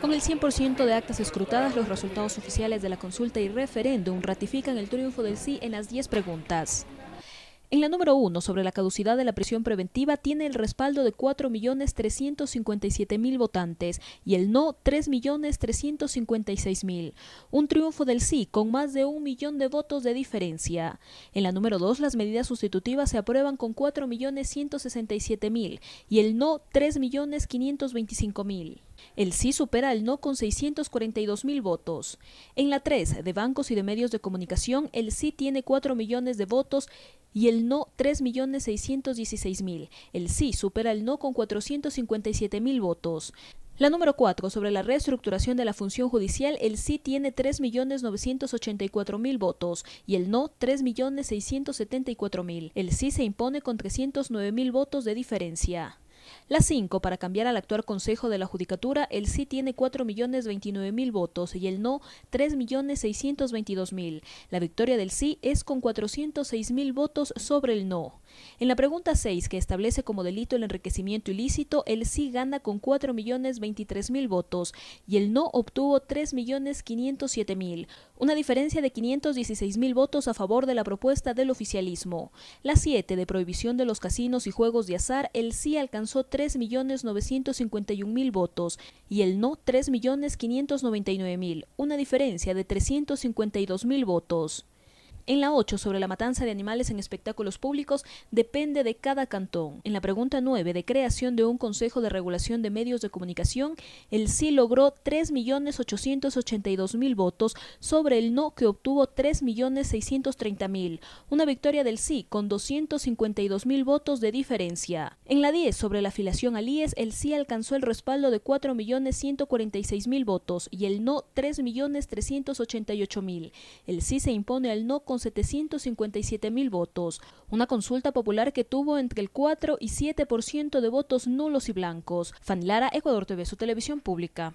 Con el 100% de actas escrutadas, los resultados oficiales de la consulta y referéndum ratifican el triunfo del sí en las 10 preguntas. En la número 1, sobre la caducidad de la prisión preventiva, tiene el respaldo de 4.357.000 votantes y el no 3.356.000. Un triunfo del sí con más de un millón de votos de diferencia. En la número 2, las medidas sustitutivas se aprueban con 4.167.000 y el no 3.525.000. El sí supera el no con 642.000 votos. En la 3, de bancos y de medios de comunicación, el sí tiene 4 millones de votos y el no 3.616.000. El sí supera el no con 457.000 votos. La número 4, sobre la reestructuración de la función judicial, el sí tiene 3.984.000 votos y el no 3.674.000. El sí se impone con 309.000 votos de diferencia. La 5, para cambiar al actual Consejo de la Judicatura, el sí tiene 4.029.000 votos y el no 3.622.000. La victoria del sí es con 406.000 votos sobre el no. En la pregunta 6, que establece como delito el enriquecimiento ilícito, el sí gana con 4.023.000 votos y el no obtuvo 3.507.000, una diferencia de 516.000 votos a favor de la propuesta del oficialismo. La 7, de prohibición de los casinos y juegos de azar, el sí alcanzó 3.951.000 votos y el no 3.599.000, una diferencia de 352.000 votos. En la 8, sobre la matanza de animales en espectáculos públicos, depende de cada cantón. En la pregunta 9, de creación de un Consejo de Regulación de Medios de Comunicación, el sí logró 3.882.000 votos sobre el no que obtuvo 3.630.000, una victoria del sí con 252.000 votos de diferencia. En la 10, sobre la afiliación al IES, el sí alcanzó el respaldo de 4.146.000 votos y el no 3.388.000. El sí se impone al no con con 757 mil votos, una consulta popular que tuvo entre el 4 y 7% de votos nulos y blancos. Fanlara, Ecuador TV, su televisión pública.